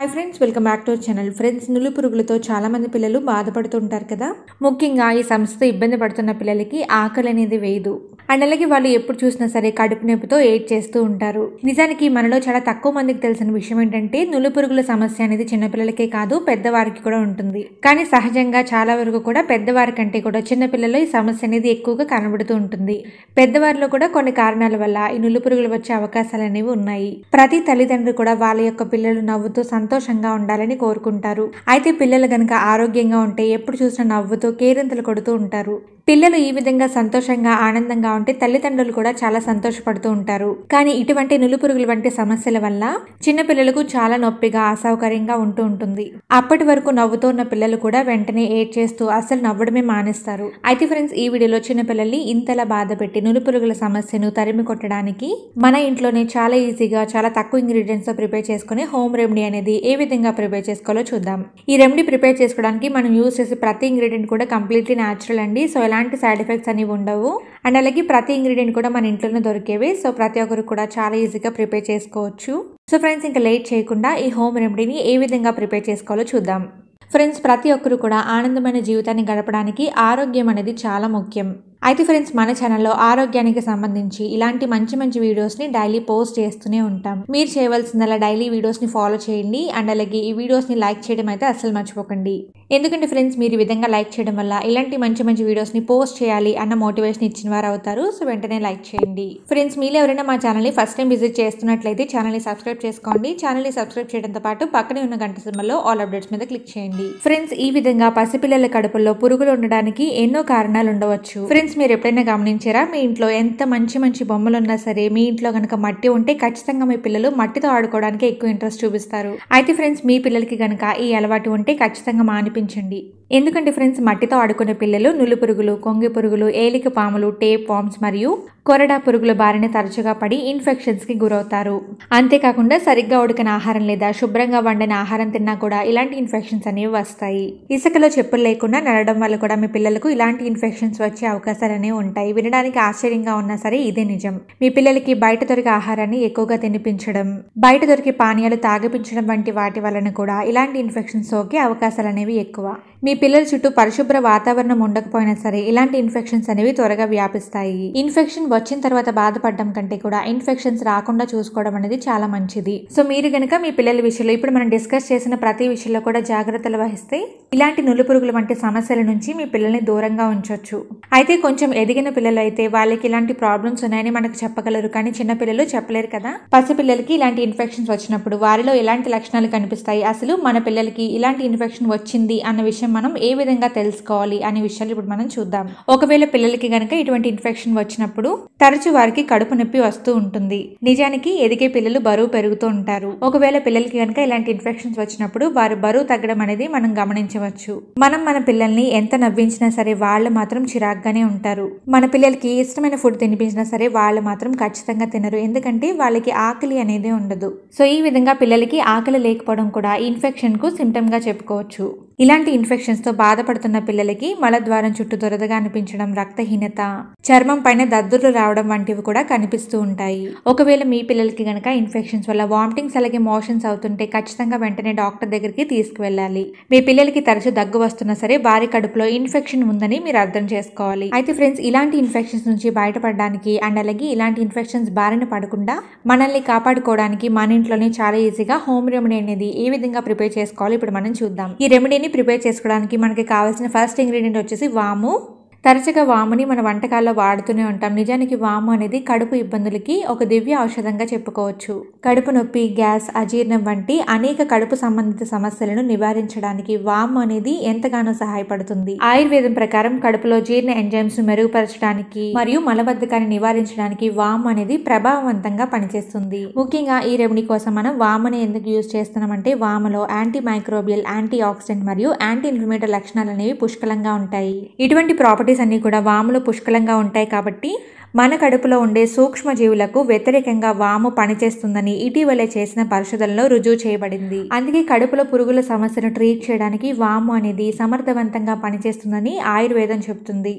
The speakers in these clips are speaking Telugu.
hi friends welcome back to our channel friends నులు పురుగులతో చాలామంది పిల్లలు బాధపడుతుంటారు కదా ముఖ్యంగా ఈ సంస్థ ఇబ్బంది పడుతున్న పిల్లలకి ఆకలి అనేది వేయదు అండ్ అలాగే వాళ్ళు ఎప్పుడు చూసినా సరే కడుపు నొప్పితో ఏడ్ చేస్తూ ఉంటారు నిజానికి మనలో చాలా తక్కువ మందికి తెలిసిన విషయం ఏంటంటే నులు పురుగుల సమస్య అనేది చిన్నపిల్లలకే కాదు పెద్దవారికి కూడా ఉంటుంది కానీ సహజంగా చాలా వరకు కూడా పెద్దవారి కంటే కూడా చిన్నపిల్లలు ఈ సమస్య అనేది ఎక్కువగా కనబడుతూ ఉంటుంది పెద్దవారిలో కూడా కొన్ని కారణాల వల్ల ఈ నులు పురుగులు వచ్చే అవకాశాలు అనేవి ఉన్నాయి ప్రతి తల్లిదండ్రులు కూడా వాళ్ళ యొక్క పిల్లలు నవ్వుతూ సంతోషం సంతోషంగా ఉండాలని కోరుకుంటారు అయితే పిల్లలు గనక ఆరోగ్యంగా ఉంటే ఎప్పుడు చూసినా నవ్వుతూ కేరింతలు కొడుతూ ఉంటారు పిల్లలు ఈ విధంగా సంతోషంగా ఆనందంగా ఉంటే తల్లిదండ్రులు కూడా చాలా సంతోషపడుతూ ఉంటారు కానీ ఇటువంటి నులుపురుగులు వంటి సమస్యల వల్ల చిన్నపిల్లలకు చాలా నొప్పిగా అసౌకర్యంగా ఉంటూ ఉంటుంది అప్పటి వరకు నవ్వుతూ ఉన్న పిల్లలు కూడా వెంటనే ఏడ్ చేస్తూ అసలు నవ్వడమే మానేస్తారు అయితే ఫ్రెండ్స్ ఈ వీడియోలో చిన్నపిల్లల్ని ఇంతలా బాధ పెట్టి నులుపురుగుల సమస్యను తరిమి కొట్టడానికి మన ఇంట్లోనే చాలా ఈజీగా చాలా తక్కువ ఇంగ్రీడియంట్స్తో ప్రిపేర్ చేసుకుని హోమ్ రెమెడీ అనేది ఏ విధంగా ప్రిపేర్ చేసుకోవాలో చూద్దాం ఈ రెమెడీ ప్రిపేర్ చేసుకోవడానికి మనం యూజ్ చేసే ప్రతి ఇంగ్రీడియంట్ కూడా కంప్లీట్లీ న్యాచురల్ అండి సో ఎలాంటి సైడ్ ఎఫెక్ట్స్ అనేవి ఉండవు అండ్ అలాగే ప్రతి ఇంగ్రీడియంట్ కూడా మన ఇంట్లోనే దొరికేవి సో ప్రతి ఒక్కరు కూడా చాలా ఈజీగా ప్రిపేర్ చేసుకోవచ్చు సో ఫ్రెండ్స్ ఇంకా లేట్ చేయకుండా ఈ హోమ్ రెమెడీని ఏ విధంగా ప్రిపేర్ చేసుకోవాలో చూద్దాం ఫ్రెండ్స్ ప్రతి ఒక్కరు కూడా ఆనందమైన జీవితాన్ని గడపడానికి ఆరోగ్యం అనేది చాలా ముఖ్యం అయితే ఫ్రెండ్స్ మన ఛానల్లో ఆరోగ్యానికి సంబంధించి ఇలాంటి మంచి మంచి వీడియోస్ని డైలీ పోస్ట్ చేస్తూనే ఉంటాం మీరు చేయవలసిందల్లా డైలీ వీడియోస్ని ఫాలో చేయండి అండ్ అలాగే ఈ వీడియోస్ని లైక్ చేయడం అయితే అస్సలు మర్చిపోకండి ఎందుకంటే ఫ్రెండ్స్ మీరు ఈ విధంగా లైక్ చేయడం వల్ల ఇలాంటి మంచి మంచి వీడియోస్ని పోస్ట్ చేయాలి అన్న మోటివేషన్ ఇచ్చిన వారు అవుతారు సో వెంటనే లైక్ చేయండి ఫ్రెండ్స్ మీరు ఎవరైనా మా ఛానల్ని ఫస్ట్ టైం విజిట్ చేస్తున్నట్లయితే ఛానల్ని సబ్స్క్రైబ్ చేసుకోండి ఛానల్ని సబ్స్క్రైబ్ చేయడంతో పాటు పక్కనే ఉన్న గంట సినిమాలో ఆల్ అప్డేట్స్ మీద క్లిక్ చేయండి ఫ్రెండ్స్ ఈ విధంగా పసిపిల్లల కడుపుల్లో పురుగులు ఉండడానికి ఎన్నో కారణాలు ఉండవచ్చు ఫ్రెండ్స్ మీరు ఎప్పుడైనా గమనించారా మీ ఇంట్లో ఎంత మంచి మంచి బొమ్మలు ఉన్నా సరే మీ ఇంట్లో కనుక మట్టి ఉంటే ఖచ్చితంగా మీ పిల్లలు మట్టితో ఆడుకోవడానికి ఎక్కువ ఇంట్రెస్ట్ చూపిస్తారు అయితే ఫ్రెండ్స్ మీ పిల్లలకి కనుక ఈ అలవాటు ఉంటే ఖచ్చితంగా మాని కనిపించండి ఎందుకంటే ఫ్రెండ్స్ మట్టితో ఆడుకునే పిల్లలు నులు పురుగులు కొంగి పురుగులు ఏలిక పాములు టేప్ వామ్స్ మరియు కొరడా పురుగుల బారిన తరచుగా పడి ఇన్ఫెక్షన్స్కి గురవుతారు అంతేకాకుండా సరిగ్గా ఉడికిన ఆహారం లేదా శుభ్రంగా వండిన ఆహారం తిన్నా కూడా ఇలాంటి ఇన్ఫెక్షన్స్ అనేవి వస్తాయి ఇసుకలో చెప్పులు లేకుండా నడడం వల్ల కూడా మీ పిల్లలకు ఇలాంటి ఇన్ఫెక్షన్స్ వచ్చే అవకాశాలు అనేవి ఉంటాయి వినడానికి ఆశ్చర్యంగా ఉన్నా సరే ఇదే నిజం మీ పిల్లలకి బయట దొరికే ఆహారాన్ని ఎక్కువగా తినిపించడం బయట దొరికే పానీయాలు తాగిపించడం వంటి వాటి వలన కూడా ఇలాంటి ఇన్ఫెక్షన్స్ సోకే అవకాశాలు అనేవి ఎక్కువ మీ పిల్లల చుట్టూ పరిశుభ్ర వాతావరణం ఉండకపోయినా సరే ఇలాంటి ఇన్ఫెక్షన్స్ అనేవి త్వరగా వ్యాపిస్తాయి ఇన్ఫెక్షన్ వచ్చిన తర్వాత బాధపడడం కంటే కూడా ఇన్ఫెక్షన్స్ రాకుండా చూసుకోవడం అనేది చాలా మంచిది సో మీరు గనక మీ పిల్లల విషయంలో ఇప్పుడు మనం డిస్కస్ చేసిన ప్రతి విషయంలో కూడా జాగ్రత్తలు వహిస్తే ఇలాంటి నులు వంటి సమస్యల నుంచి మీ పిల్లల్ని దూరంగా ఉంచవచ్చు అయితే కొంచెం ఎదిగిన పిల్లలు అయితే వాళ్ళకి ఇలాంటి ప్రాబ్లమ్స్ ఉన్నాయని మనకు చెప్పగలరు కానీ చిన్నపిల్లలు చెప్పలేరు కదా పసిపిల్లలకి ఇలాంటి ఇన్ఫెక్షన్స్ వచ్చినప్పుడు వారిలో ఎలాంటి లక్షణాలు కనిపిస్తాయి అసలు మన పిల్లలకి ఇలాంటి ఇన్ఫెక్షన్ వచ్చింది అన్న విషయం మనం ఏ విధంగా తెలుసుకోవాలి అనే విషయాలు ఇప్పుడు మనం చూద్దాం ఒకవేళ పిల్లలకి గనక ఇటువంటి ఇన్ఫెక్షన్ వచ్చినప్పుడు తరచు వారికి కడుపు నొప్పి వస్తూ ఉంటుంది నిజానికి ఎదిగే పిల్లలు బరువు పెరుగుతూ ఉంటారు ఒకవేళ పిల్లలకి కనుక ఇలాంటి ఇన్ఫెక్షన్స్ వచ్చినప్పుడు వారు బరువు తగ్గడం అనేది మనం గమనించవచ్చు మనం మన పిల్లల్ని ఎంత నవ్వించినా సరే వాళ్ళు మాత్రం చిరాగ్గా అలాగనే ఉంటారు మన పిల్లలకి ఇష్టమైన ఫుడ్ తినిపించినా సరే వాళ్ళు మాత్రం ఖచ్చితంగా తినరు ఎందుకంటే వాళ్ళకి ఆకలి అనేది ఉండదు సో ఈ విధంగా పిల్లలకి ఆకలి లేకపోవడం కూడా ఇన్ఫెక్షన్కు సిమ్టమ్గా చెప్పుకోవచ్చు ఇలాంటి ఇన్ఫెక్షన్స్తో బాధపడుతున్న పిల్లలకి మలద్వారం చుట్టూ దురదగా అనిపించడం రక్తహీనత చర్మం పైన దద్దుర్లు రావడం వంటివి కూడా కనిపిస్తూ ఉంటాయి ఒకవేళ మీ పిల్లలకి గనక ఇన్ఫెక్షన్స్ వల్ల వామిటింగ్స్ అలాగే మోషన్స్ అవుతుంటే ఖచ్చితంగా వెంటనే డాక్టర్ దగ్గరికి తీసుకువెళ్ళాలి మీ పిల్లలకి తరచు దగ్గు వస్తున్నా సరే వారి కడుపులో ఇన్ఫెక్షన్ ఉందని మీరు అర్థం చేసుకోవాలి అయితే ఫ్రెండ్స్ ఇలాంటి ఇన్ఫెక్షన్స్ నుంచి బయటపడడానికి అండ్ అలాగే ఇలాంటి ఇన్ఫెక్షన్స్ బారిన పడకుండా మనల్ని కాపాడుకోవడానికి మన ఇంట్లోనే చాలా ఈజీగా హోమ్ రెమెడీ అనేది ఏ విధంగా ప్రిపేర్ చేసుకోవాలి ఇప్పుడు మనం చూద్దాం ఈ రెమెడీని ప్రిపేర్ చేసుకోవడానికి మనకి కావాల్సిన ఫస్ట్ ఇంగ్రీడియంట్ వచ్చేసి వాము తరచుగా వాముని మన వంటకాల్లో వాడుతూనే ఉంటాం నిజానికి వాము అనేది కడుపు ఇబ్బందులకి ఒక దివ్య ఔషధంగా చెప్పుకోవచ్చు కడుపు నొప్పి గ్యాస్ అజీర్ణం వంటి అనేక కడుపు సంబంధిత సమస్యలను నివారించడానికి వాము అనేది ఎంతగానో సహాయపడుతుంది ఆయుర్వేదం ప్రకారం కడుపులో జీర్ణ ఎంజైమ్స్ మెరుగుపరచడానికి మరియు మలబద్ధకాన్ని నివారించడానికి వాము అనేది ప్రభావవంతంగా పనిచేస్తుంది ముఖ్యంగా ఈ రెమెడీ కోసం మనం వామని ఎందుకు యూజ్ చేస్తున్నామంటే వాములో యాంటీ మైక్రోబియల్ యాంటీ ఆక్సిడెంట్ మరియు యాంటీ ఇన్ఫ్లమేటరీ లక్షణాలు అనేవి పుష్కలంగా ఉంటాయి ఇటువంటి ప్రాపర్టీ బాడీస్ అన్నీ కూడా వాములో పుష్కలంగా ఉంటాయి కాబట్టి మన కడుపులో ఉండే సూక్ష్మజీవులకు వ్యతిరేకంగా వాము పనిచేస్తుందని ఇటీవలే చేసిన పరిశోధనలో రుజువు చేయబడింది అందుకే కడుపులో పురుగుల సమస్యను ట్రీట్ చేయడానికి వాము అనేది సమర్థవంతంగా పనిచేస్తుందని ఆయుర్వేదం చెబుతుంది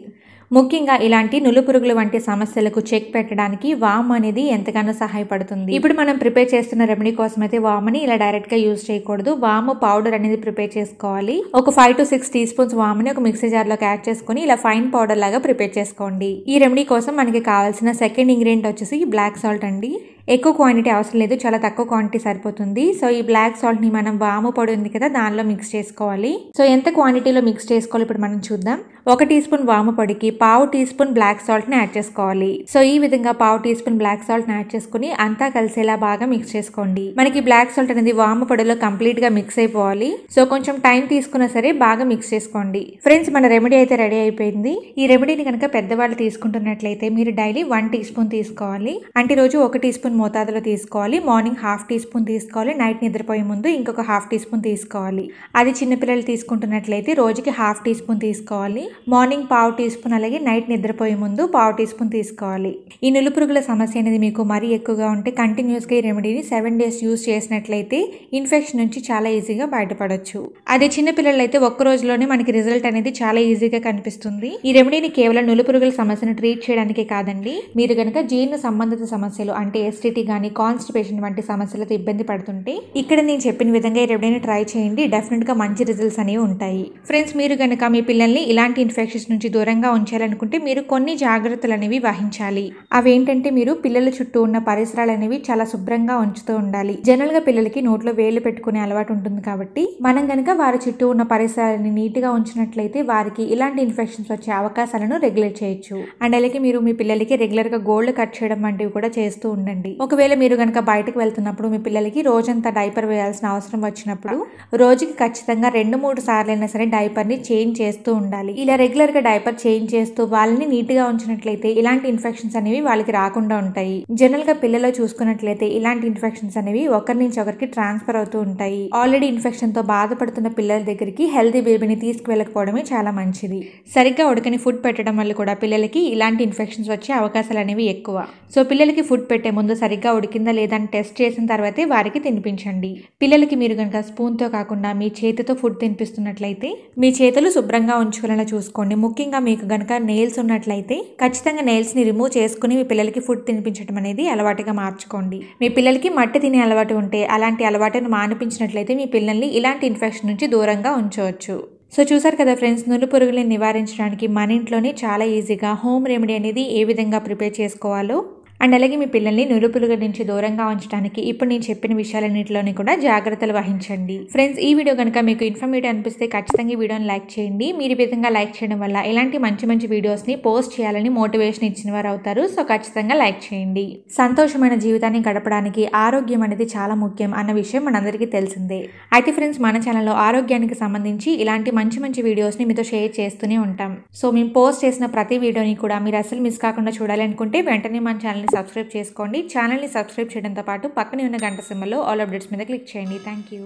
ముఖ్యంగా ఇలాంటి నులుపురుగులు వంటి సమస్యలకు చెక్ పెట్టడానికి వామ్ అనేది ఎంతగానో సహాయపడుతుంది ఇప్పుడు మనం ప్రిపేర్ చేస్తున్న రెమెడీ కోసం అయితే వామ్ని ఇలా డైరెక్ట్గా యూజ్ చేయకూడదు వామ్ పౌడర్ అనేది ప్రిపేర్ చేసుకోవాలి ఒక five to six teaspoons వామ్ని ఒక మిక్సీ జార్లోకి యాడ్ చేసుకుని ఇలా ఫైన్ పౌడర్ లాగా ప్రిపేర్ చేసుకోండి ఈ రెమెడీ కోసం మనకి కావాల్సిన సెకండ్ ఇంగ్రీడియంట్ వచ్చేసి బ్లాక్ సాల్ట్ అండి ఎక్కువ క్వాంటిటీ అవసరం లేదు చాలా తక్కువ క్వాంటిటీ సరిపోతుంది సో ఈ బ్లాక్ సాల్ట్ని మనం వాము పొడి ఉంది కదా దానిలో మిక్స్ చేసుకోవాలి సో ఎంత క్వాంటిటీలో మిక్స్ చేసుకోవాలి ఇప్పుడు మనం చూద్దాం ఒక టీ స్పూన్ వామపొడికి పావు టీ స్పూన్ బ్లాక్ సాల్ట్ని యాడ్ చేసుకోవాలి సో ఈ విధంగా పావు టీ స్పూన్ బ్లాక్ సాల్ట్ని యాడ్ చేసుకుని అంతా కలిసేలా బాగా మిక్స్ చేసుకోండి మనకి బ్లాక్ సాల్ట్ అనేది వామపొడిలో కంప్లీట్గా మిక్స్ అయిపోవాలి సో కొంచెం టైం తీసుకున్నా సరే బాగా మిక్స్ చేసుకోండి ఫ్రెండ్స్ మన రెమెడీ అయితే రెడీ అయిపోయింది ఈ రెమెడీని కనుక పెద్దవాళ్ళు తీసుకుంటున్నట్లయితే మీరు డైలీ వన్ టీ స్పూన్ తీసుకోవాలి అంటే రోజు ఒక టీ స్పూన్ మోతాదులో తీసుకోవాలి మార్నింగ్ హాఫ్ టీ స్పూన్ తీసుకోవాలి నైట్ నిద్రపోయే ముందు ఇంకొక హాఫ్ టీ స్పూన్ తీసుకోవాలి అది చిన్నపిల్లలు తీసుకుంటున్నట్లయితే రోజుకి హాఫ్ టీ స్పూన్ తీసుకోవాలి మార్నింగ్ పావు టీ స్పూన్ అలాగే నైట్ నిద్రపోయే ముందు పావు టీ స్పూన్ తీసుకోవాలి ఈ నులుపురుగుల సమస్య అనేది మీకు మరీ ఎక్కువగా ఉంటే కంటిన్యూస్గా ఈ రెమెడీని సెవెన్ డేస్ యూస్ చేసినట్లయితే ఇన్ఫెక్షన్ నుంచి చాలా ఈజీగా బయటపడవచ్చు అదే చిన్నపిల్లలు అయితే ఒక్క రోజులోనే మనకి రిజల్ట్ అనేది చాలా ఈజీగా కనిపిస్తుంది ఈ రెమెడీని కేవలం నులుపురుగుల సమస్యను ట్రీట్ చేయడానికే కాదండి మీరు కనుక జీర్ణ సంబంధిత సమస్యలు అంటే ఎస్టీటీ కానీ కాన్స్టిపేషన్ వంటి సమస్యలతో ఇబ్బంది పడుతుంటే ఇక్కడ నేను చెప్పిన విధంగా ఈ రెమెడీని ట్రై చేయండి డెఫినెట్గా మంచి రిజల్ట్స్ అనేవి ఉంటాయి ఫ్రెండ్స్ మీరు కనుక మీ పిల్లల్ని ఇలాంటి ఇన్ఫెక్షన్స్ నుంచి దూరంగా ఉంచాలనుకుంటే మీరు కొన్ని జాగ్రత్తలు అనేవి వహించాలి అవేంటంటే మీరు పిల్లల చుట్టూ ఉన్న పరిసరాలు అనేవి చాలా శుభ్రంగా ఉంచుతూ ఉండాలి జనరల్ గా పిల్లలకి నోట్లో వేలు పెట్టుకునే అలవాటు ఉంటుంది కాబట్టి మనం గనక వారి చుట్టూ ఉన్న పరిసరాలని నీట్ గా ఉంచినట్లయితే వారికి ఇలాంటి ఇన్ఫెక్షన్స్ వచ్చే అవకాశాలను రెగ్యులేట్ చేయొచ్చు అండ్ అలాగే మీరు మీ పిల్లలకి రెగ్యులర్ గా గోల్డ్ కట్ చేయడం వంటివి కూడా చేస్తూ ఉండండి ఒకవేళ మీరు గనక బయటకు వెళ్తున్నప్పుడు మీ పిల్లలకి రోజంతా డైపర్ వేయాల్సిన అవసరం వచ్చినప్పుడు రోజుకి ఖచ్చితంగా రెండు మూడు సార్లు అయినా సరే డైపర్ ని చేంజ్ చేస్తూ ఉండాలి ఇలా రెగ్యులర్గా డైపర్ చేంజ్ చేస్తూ వాళ్ళని నీట్గా ఉంచినట్లయితే ఇలాంటి ఇన్ఫెక్షన్స్ అనేవి వాళ్ళకి రాకుండా ఉంటాయి జనరల్గా పిల్లలు చూసుకున్నట్లయితే ఇలాంటి ఇన్ఫెక్షన్స్ అనేవి ఒకరి నుంచి ఒకరికి ట్రాన్స్ఫర్ అవుతూ ఉంటాయి ఆల్రెడీ ఇన్ఫెక్షన్తో బాధపడుతున్న పిల్లల దగ్గరికి హెల్తీ బేబీని తీసుకువెళ్ళకపోవడమే చాలా మంచిది సరిగ్గా ఉడకని ఫుడ్ పెట్టడం వల్ల కూడా పిల్లలకి ఇలాంటి ఇన్ఫెక్షన్స్ వచ్చే అవకాశాలు అనేవి ఎక్కువ సో పిల్లలకి ఫుడ్ పెట్టే ముందు సరిగ్గా ఉడికిందా లేదా అని టెస్ట్ చేసిన తర్వాతే వారికి తినిపించండి పిల్లలకి మీరు కనుక స్పూన్తో కాకుండా మీ చేతితో ఫుడ్ తినిపిస్తున్నట్లయితే మీ చేతులు శుభ్రంగా ఉంచుకునేలా చూసుకోండి ముఖ్యంగా మీకు గనక నెయిల్స్ ఉన్నట్లయితే ఖచ్చితంగా నెయిల్స్ని రిమూవ్ చేసుకుని మీ పిల్లలకి ఫుడ్ తినిపించడం అనేది అలవాటుగా మార్చుకోండి మీ పిల్లలకి మట్టి తినే అలవాటు ఉంటే అలాంటి అలవాటును మానిపించినట్లయితే మీ పిల్లల్ని ఇలాంటి ఇన్ఫెక్షన్ నుంచి దూరంగా ఉంచవచ్చు సో చూసారు కదా ఫ్రెండ్స్ నులు పురుగులను నివారించడానికి మన ఇంట్లోనే చాలా ఈజీగా హోమ్ రెమెడీ అనేది ఏ విధంగా ప్రిపేర్ చేసుకోవాలో అండ్ అలాగే మీ పిల్లల్ని నురుపులుగ నుంచి దూరంగా ఉంచడానికి ఇప్పుడు నేను చెప్పిన విషయాలన్నింటిలోని కూడా జాగ్రత్తలు వహించండి ఫ్రెండ్స్ ఈ వీడియో కనుక మీకు ఇన్ఫర్మేటివ్ అనిపిస్తే ఖచ్చితంగా ఈ వీడియోని లైక్ చేయండి మీరు విధంగా లైక్ చేయడం వల్ల ఇలాంటి మంచి మంచి వీడియోస్ని పోస్ట్ చేయాలని మోటివేషన్ ఇచ్చిన వారు అవుతారు సో ఖచ్చితంగా లైక్ చేయండి సంతోషమైన జీవితాన్ని గడపడానికి ఆరోగ్యం అనేది చాలా ముఖ్యం అన్న విషయం మనందరికీ తెలిసిందే అయితే ఫ్రెండ్స్ మన ఛానల్లో ఆరోగ్యానికి సంబంధించి ఇలాంటి మంచి మంచి వీడియోస్ని మీతో షేర్ చేస్తూనే ఉంటాం సో మేము పోస్ట్ చేసిన ప్రతి వీడియోని కూడా మీరు అసలు మిస్ కాకుండా చూడాలనుకుంటే వెంటనే మన ఛానల్ ఛానల్ని సబ్స్క్రైబ్ చేసుకోండి ఛానల్ని సబ్స్క్రైబ్ చేయడంతో పాటు పక్కనే ఉన్న గంట సింబల్లో ఆల్ అప్డేట్స్ మీద క్లిక్ చేయండి థ్యాంక్ యూ